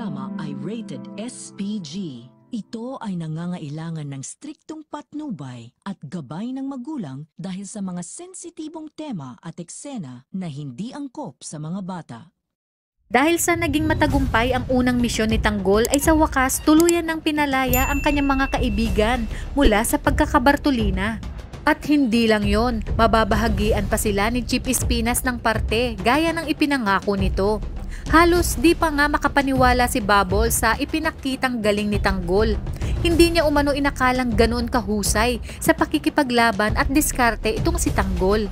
programa ay rated SPG. Ito ay nangangailangan ng striktong patnubay at gabay ng magulang dahil sa mga sensitibong tema at eksena na hindi angkop sa mga bata. Dahil sa naging matagumpay ang unang misyon ni Tanggol ay sa wakas tuluyan ng pinalaya ang kanyang mga kaibigan mula sa pagkakabartolina. At hindi lang yon, mababahagian pa sila ni Chief Espinas ng parte gaya ng ipinangako nito. Halos di pa nga makapaniwala si Babol sa ipinakitang galing ni Tanggol. Hindi niya umano inakalang ganoon kahusay sa pakikipaglaban at diskarte itong si Tanggol.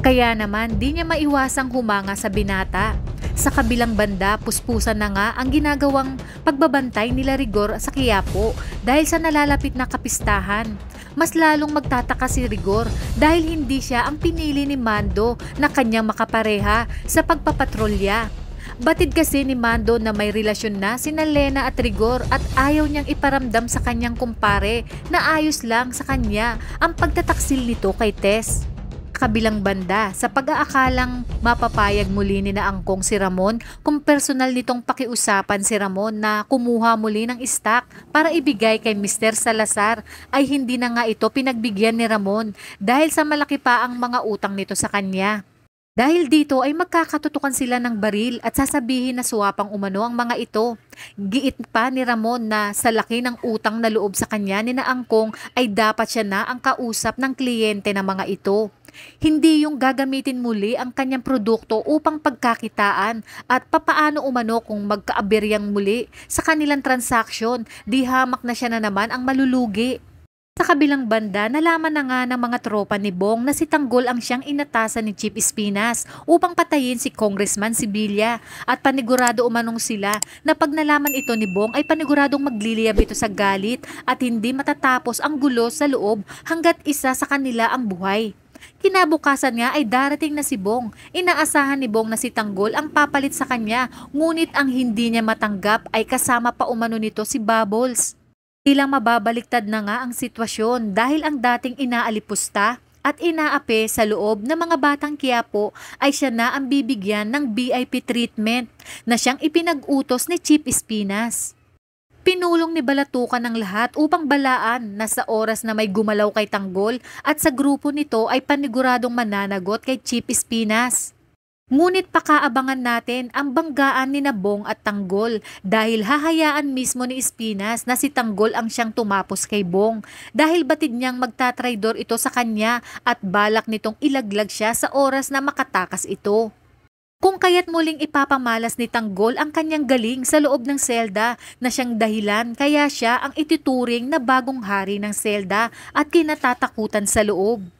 Kaya naman di niya maiwasang humanga sa binata. Sa kabilang banda, puspusan na nga ang ginagawang pagbabantay nila Rigor sa Quiapo dahil sa nalalapit na kapistahan. Mas lalong magtataka si Rigor dahil hindi siya ang pinili ni Mando na kanyang makapareha sa pagpapatrolya. Batid kasi ni Mando na may relasyon na sina Lena at Rigor at ayaw niyang iparamdam sa kanyang kumpare na ayos lang sa kanya ang pagtataksil nito kay Tess kabilang banda sa pag-aakalang mapapayag muli ni na angkong si Ramon kung personal nitong pakiusapan si Ramon na kumuha muli ng stock para ibigay kay Mr. Salazar ay hindi na nga ito pinagbigyan ni Ramon dahil sa malaki pa ang mga utang nito sa kanya. Dahil dito ay magkakatutukan sila ng baril at sasabihin na suwapang umano ang mga ito. Giit pa ni Ramon na sa laki ng utang na loob sa kanya ni Naangkong ay dapat siya na ang kausap ng kliyente ng mga ito. Hindi yung gagamitin muli ang kanyang produkto upang pagkakitaan at papaano umano kung magkaaberyang muli sa kanilang transaksyon, di hamak na siya na naman ang malulugi. Sa kabilang banda, nalaman na nga ng mga tropa ni Bong na si Tanggol ang siyang inatasan ni Chief Espinas upang patayin si Congressman Sibilya at panigurado umanong sila na pag nalaman ito ni Bong ay paniguradong magliliyab ito sa galit at hindi matatapos ang gulo sa loob hanggat isa sa kanila ang buhay. Kinabukasan nga ay darating na si Bong. Inaasahan ni Bong na si Tanggol ang papalit sa kanya, ngunit ang hindi niya matanggap ay kasama pa umano nito si Bubbles. Tila mababaliktad na nga ang sitwasyon dahil ang dating inaalipusta at inaape sa loob ng mga batang kiyapo ay siya na ang bibigyan ng VIP treatment na siyang ipinag-utos ni Chief Espinas. Pinulong ni Balatukan ng lahat upang balaan na sa oras na may gumalaw kay Tanggol at sa grupo nito ay paniguradong mananagot kay Chief Espinas. Ngunit pakaabangan natin ang banggaan ni Nabong at Tanggol dahil hahayaan mismo ni Espinas na si Tanggol ang siyang tumapos kay Bong dahil batid niyang magtatraydor ito sa kanya at balak nitong ilaglag siya sa oras na makatakas ito. Kung kaya't muling ipapamalas ni Tanggol ang kanyang galing sa loob ng Selda na siyang dahilan kaya siya ang itituring na bagong hari ng Selda at kinatatakutan sa loob.